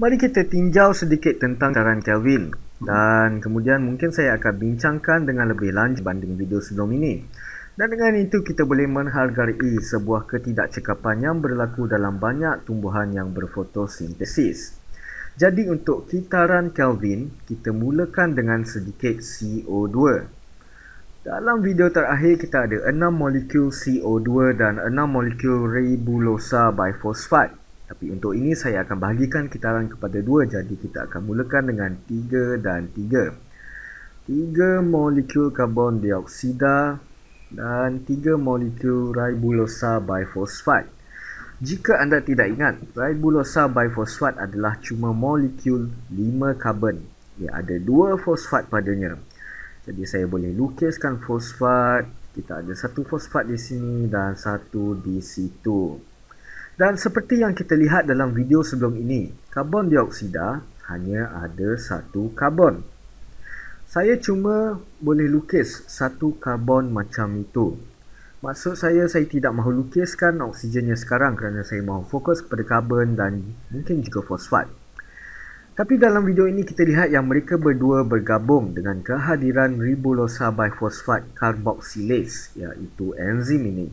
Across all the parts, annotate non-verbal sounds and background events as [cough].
Mari kita tinjau sedikit tentang cara Kelvin dan kemudian mungkin saya akan bincangkan dengan lebih lanjut banding video sebelum ini. Dan dengan itu kita boleh menghargai sebuah ketidakcekapan yang berlaku dalam banyak tumbuhan yang berfotosintesis. Jadi untuk kitaran Kelvin, kita mulakan dengan sedikit CO2. Dalam video terakhir kita ada 6 molekul CO2 dan 6 molekul ribulosa bifosfat. Tapi untuk ini saya akan bahagikan kitaran kepada dua jadi kita akan mulakan dengan tiga dan tiga. Tiga molekul karbon dioksida dan tiga molekul ribulosa bifosfat. Jika anda tidak ingat, ribulosa bifosfat adalah cuma molekul lima karbon. Ia ada dua fosfat padanya. Jadi saya boleh lukiskan fosfat. Kita ada satu fosfat di sini dan satu di situ. Dan seperti yang kita lihat dalam video sebelum ini, karbon dioksida hanya ada satu karbon. Saya cuma boleh lukis satu karbon macam itu. Maksud saya, saya tidak mahu lukiskan oksigennya sekarang kerana saya mahu fokus kepada karbon dan mungkin juga fosfat. Tapi dalam video ini kita lihat yang mereka berdua bergabung dengan kehadiran ribulosa bifosfat karboksilase iaitu enzim ini.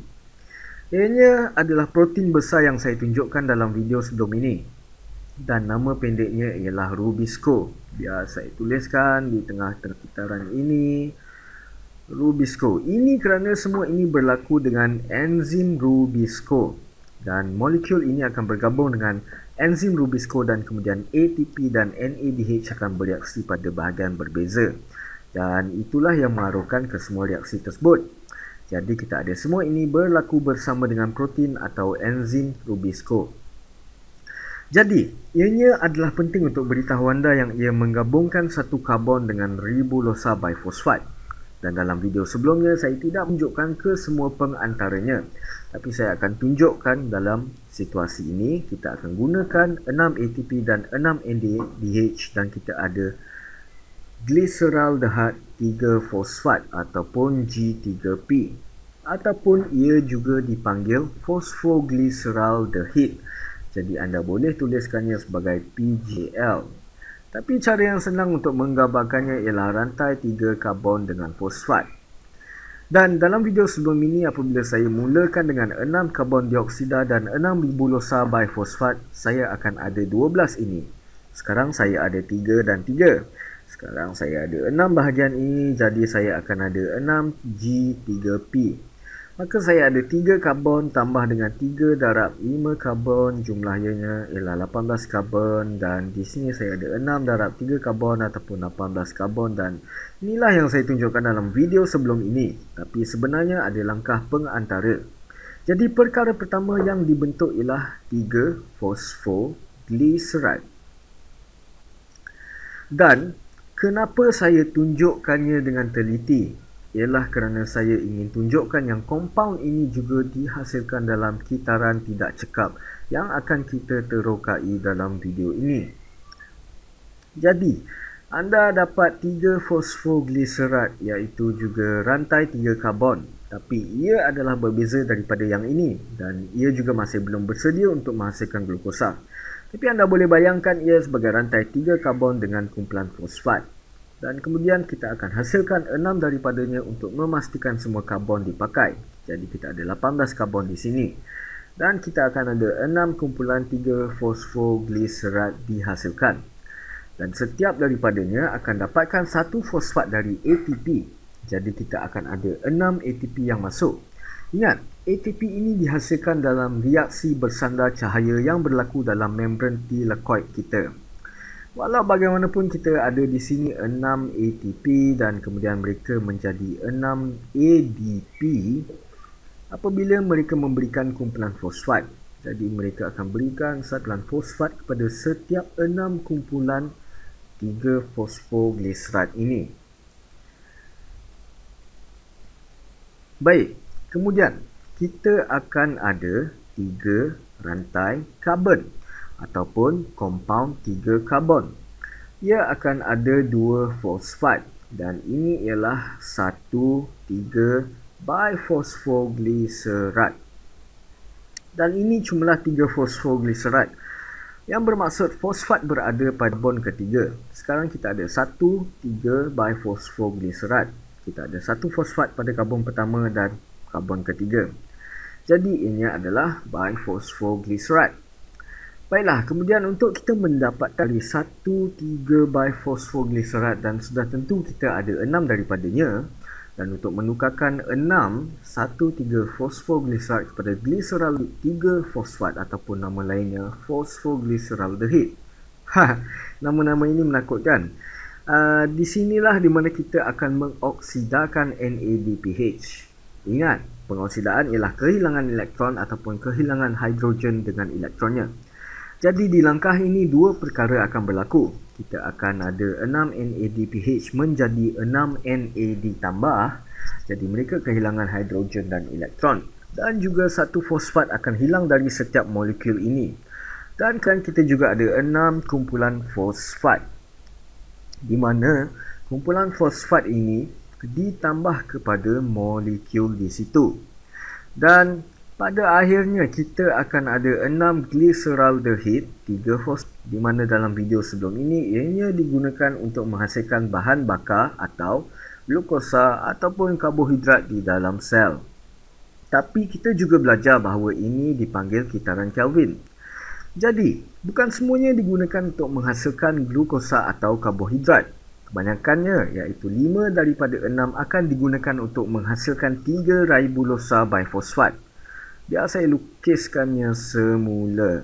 Ianya adalah protein besar yang saya tunjukkan dalam video sebelum ini dan nama pendeknya ialah Rubisco. Biar saya tuliskan di tengah terkitaran ini Rubisco. Ini kerana semua ini berlaku dengan enzim Rubisco dan molekul ini akan bergabung dengan enzim Rubisco dan kemudian ATP dan NADH akan bereaksi pada bahagian berbeza dan itulah yang mengaruhkan kesemua reaksi tersebut. Jadi kita ada semua ini berlaku bersama dengan protein atau enzim Rubisco. Jadi, ianya adalah penting untuk beritahu anda yang ia menggabungkan satu karbon dengan ribulosa bifosfat. Dan dalam video sebelumnya, saya tidak tunjukkan ke semua pengantaranya. Tapi saya akan tunjukkan dalam situasi ini, kita akan gunakan 6 ATP dan 6 NADH dan kita ada gliseraldehyde 3-fosfat ataupun G3P ataupun ia juga dipanggil phosphoglycerol dehid. Jadi anda boleh tuliskannya sebagai PGL. Tapi cara yang senang untuk menggambarkannya ialah rantai tiga karbon dengan fosfat. Dan dalam video sebelum ini apabila saya mulakan dengan 6 karbon dioksida dan 6 ribulosa fosfat, saya akan ada 12 ini. Sekarang saya ada 3 dan 3. Sekarang saya ada 6 bahagian ini jadi saya akan ada 6 G3P maka saya ada 3 karbon tambah dengan 3 darab 5 karbon jumlahnya ialah 18 karbon dan di sini saya ada 6 darab 3 karbon ataupun 18 karbon dan inilah yang saya tunjukkan dalam video sebelum ini tapi sebenarnya ada langkah pengantara jadi perkara pertama yang dibentuk ialah 3 fosfoglycerat dan kenapa saya tunjukkannya dengan teliti ialah kerana saya ingin tunjukkan yang compound ini juga dihasilkan dalam kitaran tidak cekap yang akan kita terokai dalam video ini. Jadi, anda dapat 3 fosfogliserat iaitu juga rantai 3 karbon tapi ia adalah berbeza daripada yang ini dan ia juga masih belum bersedia untuk menghasilkan glukosa. Tapi anda boleh bayangkan ia sebagai rantai 3 karbon dengan kumpulan fosfat dan kemudian kita akan hasilkan 6 daripadanya untuk memastikan semua karbon dipakai. Jadi kita ada 18 karbon di sini. Dan kita akan ada 6 kumpulan 3 fosfogliserat dihasilkan. Dan setiap daripadanya akan dapatkan satu fosfat dari ATP. Jadi kita akan ada 6 ATP yang masuk. Ingat, ATP ini dihasilkan dalam reaksi bersandar cahaya yang berlaku dalam membran T-lacoid kita. Walau bagaimanapun kita ada di sini 6 ATP dan kemudian mereka menjadi 6 ADP apabila mereka memberikan kumpulan fosfat. Jadi mereka akan berikan satuan fosfat kepada setiap 6 kumpulan 3 fosfoglisrat ini. Baik, kemudian kita akan ada 3 rantai karbon ataupun compound 3 karbon. Ia akan ada dua fosfat dan ini ialah 1,3 bifosfoglycerat. Dan ini cumalah 3 fosfoglycerat yang bermaksud fosfat berada pada bond ketiga. Sekarang kita ada 1,3 bifosfoglycerat. Kita ada satu fosfat pada karbon pertama dan karbon ketiga. Jadi ini adalah bifosfoglycerat. Baiklah, kemudian untuk kita mendapat mendapatkan 1,3 fosfogliserat dan sudah tentu kita ada 6 daripadanya dan untuk menukarkan 6, 1,3 fosfogliserat kepada gliserol 3 fosfat ataupun nama lainnya fosfogliserol dehid. [laughs] Ha, nama-nama ini menakutkan. Uh, di sinilah di mana kita akan mengoksidakan NADPH. Ingat, pengoksidaan ialah kehilangan elektron ataupun kehilangan hidrogen dengan elektronnya. Jadi di langkah ini dua perkara akan berlaku. Kita akan ada 6 NADPH menjadi 6 NAD tambah. Jadi mereka kehilangan hidrogen dan elektron. Dan juga satu fosfat akan hilang dari setiap molekul ini. Dan kan kita juga ada 6 kumpulan fosfat. Di mana kumpulan fosfat ini ditambah kepada molekul di situ. Dan pada akhirnya kita akan ada 6 glyceral dehid, 3 host di mana dalam video sebelum ini ianya digunakan untuk menghasilkan bahan bakar atau glukosa ataupun karbohidrat di dalam sel. Tapi kita juga belajar bahawa ini dipanggil kitaran Kelvin. Jadi, bukan semuanya digunakan untuk menghasilkan glukosa atau karbohidrat. Kebanyakannya iaitu 5 daripada 6 akan digunakan untuk menghasilkan 3 ribulosa bifosfat. Biar saya lukiskannya semula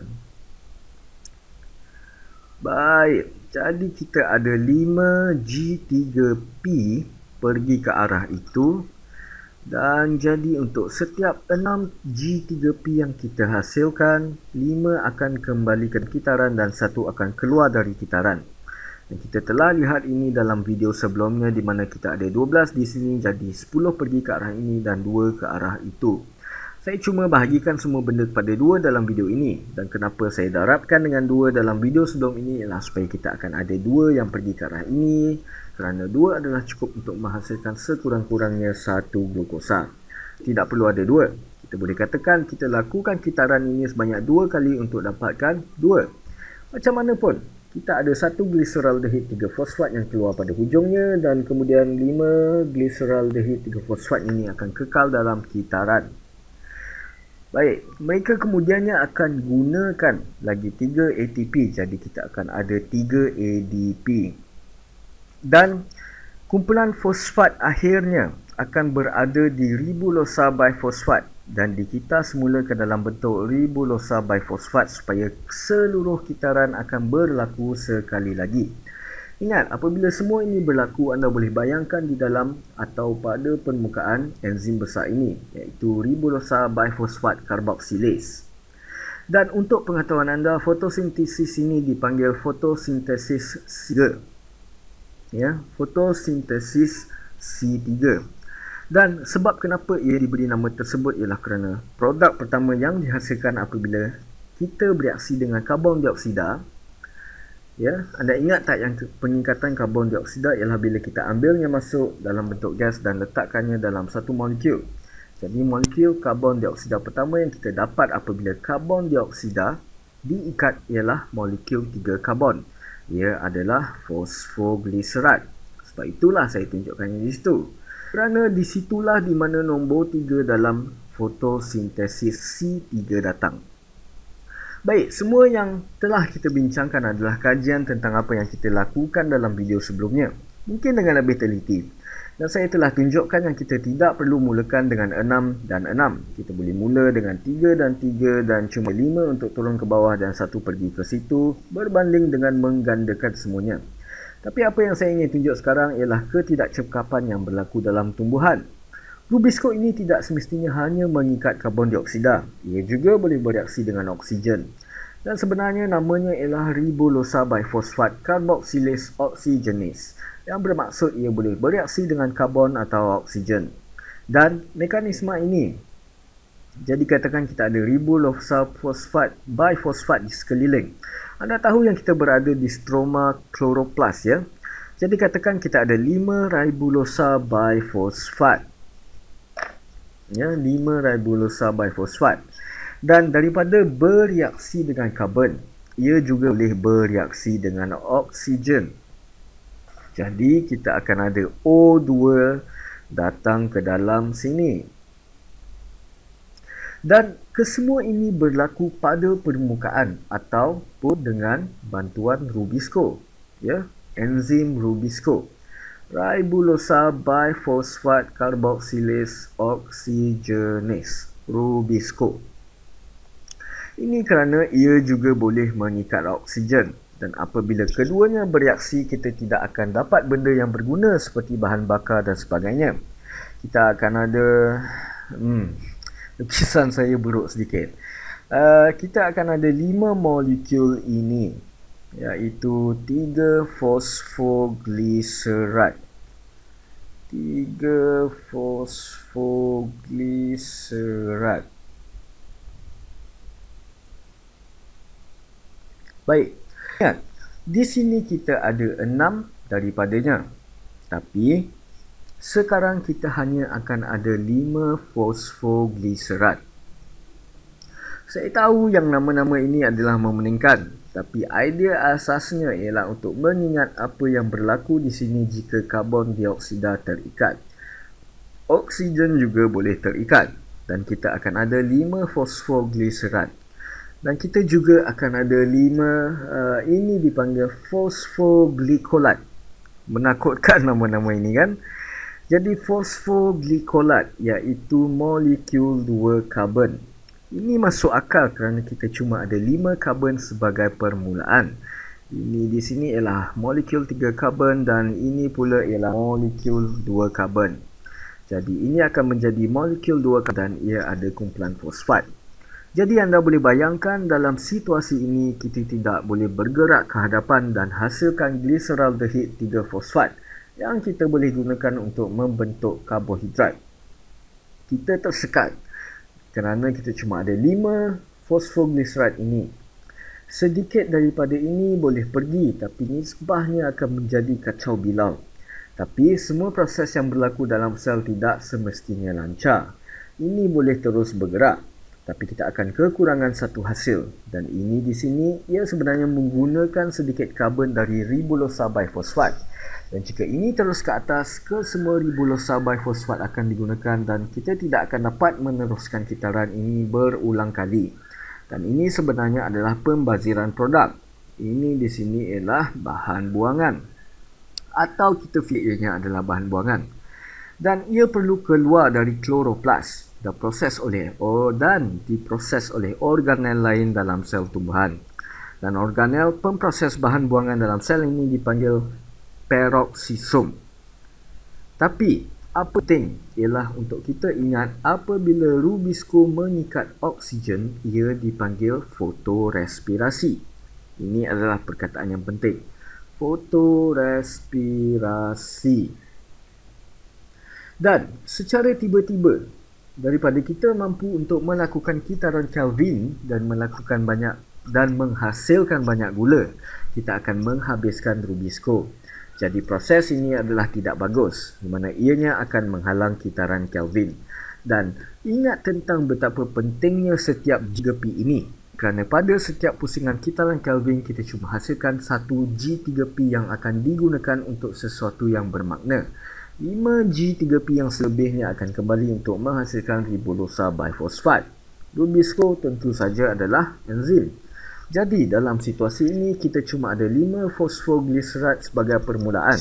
Baik, jadi kita ada 5G3P pergi ke arah itu Dan jadi untuk setiap 6G3P yang kita hasilkan 5 akan kembali ke kitaran dan 1 akan keluar dari kitaran dan Kita telah lihat ini dalam video sebelumnya di mana kita ada 12 di sini Jadi 10 pergi ke arah ini dan 2 ke arah itu saya cuma bahagikan semua benda kepada dua dalam video ini dan kenapa saya darabkan dengan dua dalam video sebelum ini ialah supaya kita akan ada dua yang pergi ke arah ini kerana dua adalah cukup untuk menghasilkan sekurang-kurangnya satu glukosa. Tidak perlu ada dua. Kita boleh katakan kita lakukan kitaran ini sebanyak dua kali untuk dapatkan dua. Macam mana pun, kita ada satu gliseraldehid 3 fosfat yang keluar pada hujungnya dan kemudian lima gliseraldehid 3 fosfat ini akan kekal dalam kitaran. Baik, mereka kemudiannya akan gunakan lagi 3 ATP jadi kita akan ada 3 ADP. Dan kumpulan fosfat akhirnya akan berada di ribulosa bifosfat dan dikitar semula ke dalam bentuk ribulosa bifosfat supaya seluruh kitaran akan berlaku sekali lagi. Ingat, apabila semua ini berlaku, anda boleh bayangkan di dalam atau pada permukaan enzim besar ini, iaitu ribulosa bifosfat karboksilase. Dan untuk pengetahuan anda, fotosintesis ini dipanggil fotosintesis C3. Ya, fotosintesis C3. Dan sebab kenapa ia diberi nama tersebut ialah kerana produk pertama yang dihasilkan apabila kita bereaksi dengan karbon dioksida Ya, anda ingat tak yang peningkatan karbon dioksida ialah bila kita ambilnya masuk dalam bentuk gas dan letakkannya dalam satu molekul. Jadi molekul karbon dioksida pertama yang kita dapat apabila karbon dioksida diikat ialah molekul 3 karbon. Ia adalah fosfogliserat. Sebab itulah saya tunjukkan di situ. Kerana di situlah di mana nombor 3 dalam fotosintesis C3 datang. Baik, semua yang telah kita bincangkan adalah kajian tentang apa yang kita lakukan dalam video sebelumnya. Mungkin dengan lebih teliti. Dan saya telah tunjukkan yang kita tidak perlu mulakan dengan 6 dan 6. Kita boleh mula dengan 3 dan 3 dan cuma 5 untuk turun ke bawah dan satu pergi ke situ berbanding dengan menggandakan semuanya. Tapi apa yang saya ingin tunjuk sekarang ialah ketidakcekapan yang berlaku dalam tumbuhan. Rubisco ini tidak semestinya hanya mengikat karbon dioksida, ia juga boleh bereaksi dengan oksigen. Dan sebenarnya namanya ialah ribulosa bifosfat carboxylase oksigenis, yang bermaksud ia boleh bereaksi dengan karbon atau oksigen. Dan mekanisme ini, jadi katakan kita ada ribulosa fosfat bifosfat di sekeliling. Anda tahu yang kita berada di stroma kloroplas ya. Jadi katakan kita ada 5 ribulosa bifosfat ya 5 bifosfat dan daripada bereaksi dengan karbon ia juga boleh bereaksi dengan oksigen jadi kita akan ada O2 datang ke dalam sini dan kesemua ini berlaku pada permukaan atau pun dengan bantuan rubisco ya enzim rubisco Ribulosa biphosphate carboxylase oxygenase rubisco ini kerana ia juga boleh mengikat oksigen dan apabila keduanya bereaksi kita tidak akan dapat benda yang berguna seperti bahan bakar dan sebagainya kita akan ada hmm, lukisan [laughs] saya buruk sedikit uh, kita akan ada 5 molekul ini iaitu 3 fosfogliserat tiga fosfogliserat. Baik, ingat di sini kita ada enam daripadanya. Tapi sekarang kita hanya akan ada lima fosfogliserat. Saya tahu yang nama-nama ini adalah memeningkan tapi idea asasnya ialah untuk mengingat apa yang berlaku di sini jika karbon dioksida terikat. Oksigen juga boleh terikat dan kita akan ada 5 fosfogliserat Dan kita juga akan ada 5 uh, ini dipanggil fosfoglikolat. Menakutkan [laughs] nama-nama ini kan? Jadi fosfoglikolat iaitu molekul 2 karbon ini masuk akal kerana kita cuma ada 5 karbon sebagai permulaan. Ini di sini ialah molekul 3 karbon dan ini pula ialah molekul 2 karbon. Jadi ini akan menjadi molekul 2 karbon dan ia ada kumpulan fosfat. Jadi anda boleh bayangkan dalam situasi ini kita tidak boleh bergerak ke hadapan dan hasilkan gliseraldehid 3 fosfat yang kita boleh gunakan untuk membentuk karbohidrat. Kita tersekat kerana kita cuma ada 5 fosfoglisrat ini. Sedikit daripada ini boleh pergi tapi nisbahnya akan menjadi kacau bilau. Tapi semua proses yang berlaku dalam sel tidak semestinya lancar. Ini boleh terus bergerak tapi kita akan kekurangan satu hasil dan ini di sini ia sebenarnya menggunakan sedikit karbon dari ribulosa bifosfat dan jika ini terus ke atas ke semua ribulosa bifosfat akan digunakan dan kita tidak akan dapat meneruskan kitaran ini berulang kali dan ini sebenarnya adalah pembaziran produk ini di sini ialah bahan buangan atau kita fikirnya adalah bahan buangan dan ia perlu keluar dari kloroplas dan proses oleh or, dan diproses oleh organel lain dalam sel tumbuhan. Dan organel pemproses bahan buangan dalam sel ini dipanggil peroksisom. Tapi apa penting ialah untuk kita ingat apabila rubisco mengikat oksigen ia dipanggil fotorespirasi. Ini adalah perkataan yang penting. Fotorespirasi dan secara tiba-tiba daripada kita mampu untuk melakukan kitaran Kelvin dan melakukan banyak dan menghasilkan banyak gula kita akan menghabiskan rubisco jadi proses ini adalah tidak bagus di mana ianya akan menghalang kitaran Kelvin dan ingat tentang betapa pentingnya setiap G3P ini kerana pada setiap pusingan kitaran Kelvin kita cuma hasilkan satu G3P yang akan digunakan untuk sesuatu yang bermakna 5G3P yang selebihnya akan kembali untuk menghasilkan ribulosa bifosfat. Rubisco tentu saja adalah enzim. Jadi dalam situasi ini kita cuma ada 5 fosfogliserat sebagai permulaan.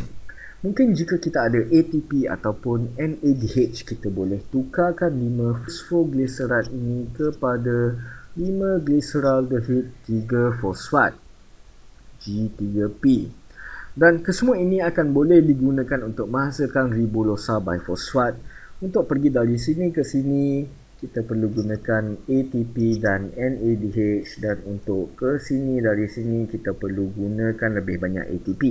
Mungkin jika kita ada ATP ataupun NADH kita boleh tukarkan 5 fosfogliserat ini kepada 5 gliseraldehid 3 fosfat G3P dan kesemua ini akan boleh digunakan untuk menghasilkan ribulosa bifosfat untuk pergi dari sini ke sini kita perlu gunakan ATP dan NADH dan untuk ke sini dari sini kita perlu gunakan lebih banyak ATP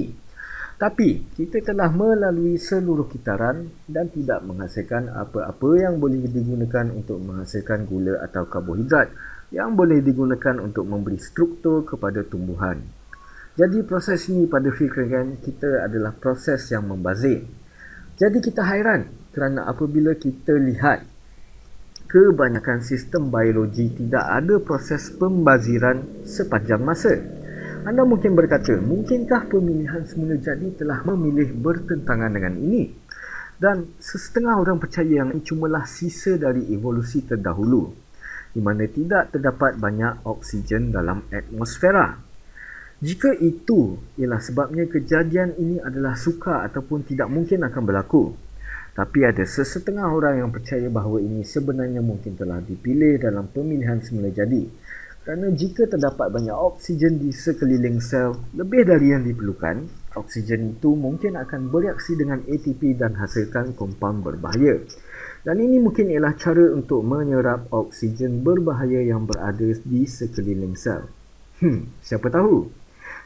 tapi kita telah melalui seluruh kitaran dan tidak menghasilkan apa-apa yang boleh digunakan untuk menghasilkan gula atau karbohidrat yang boleh digunakan untuk memberi struktur kepada tumbuhan jadi proses ini pada fikiran kita adalah proses yang membazir. Jadi kita hairan kerana apabila kita lihat kebanyakan sistem biologi tidak ada proses pembaziran sepanjang masa. Anda mungkin berkata, mungkinkah pemilihan semula jadi telah memilih bertentangan dengan ini? Dan setengah orang percaya yang ini cumalah sisa dari evolusi terdahulu di mana tidak terdapat banyak oksigen dalam atmosfera. Jika itu ialah sebabnya kejadian ini adalah suka ataupun tidak mungkin akan berlaku. Tapi ada sesetengah orang yang percaya bahawa ini sebenarnya mungkin telah dipilih dalam pemilihan semula jadi. Kerana jika terdapat banyak oksigen di sekeliling sel lebih dari yang diperlukan, oksigen itu mungkin akan bereaksi dengan ATP dan hasilkan kompaun berbahaya. Dan ini mungkin ialah cara untuk menyerap oksigen berbahaya yang berada di sekeliling sel. Hmm, siapa tahu?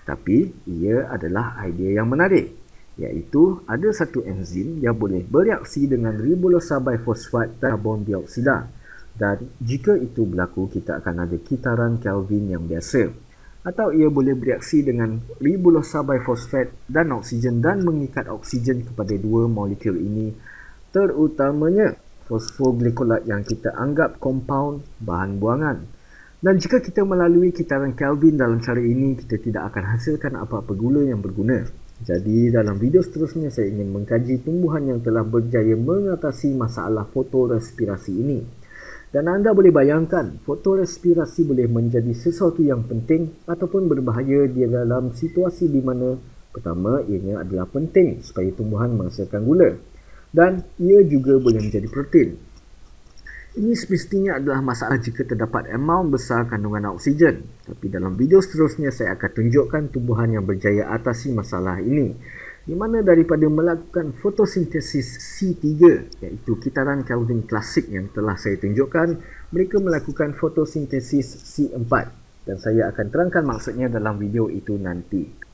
Tapi ia adalah idea yang menarik iaitu ada satu enzim yang boleh bereaksi dengan ribulosa bifosfat karbon dioksida dan jika itu berlaku kita akan ada kitaran Kelvin yang biasa atau ia boleh bereaksi dengan ribulosa bifosfat dan oksigen dan mengikat oksigen kepada dua molekul ini terutamanya fosfoglikolat yang kita anggap compound bahan buangan dan jika kita melalui kitaran Kelvin dalam cara ini, kita tidak akan hasilkan apa-apa gula yang berguna. Jadi dalam video seterusnya saya ingin mengkaji tumbuhan yang telah berjaya mengatasi masalah fotorespirasi ini. Dan anda boleh bayangkan, fotorespirasi boleh menjadi sesuatu yang penting ataupun berbahaya di dalam situasi di mana pertama ianya adalah penting supaya tumbuhan menghasilkan gula dan ia juga boleh menjadi protein ini semestinya adalah masalah jika terdapat amount besar kandungan oksigen. Tapi dalam video seterusnya saya akan tunjukkan tumbuhan yang berjaya atasi masalah ini. Di mana daripada melakukan fotosintesis C3 iaitu kitaran Kelvin klasik yang telah saya tunjukkan, mereka melakukan fotosintesis C4 dan saya akan terangkan maksudnya dalam video itu nanti.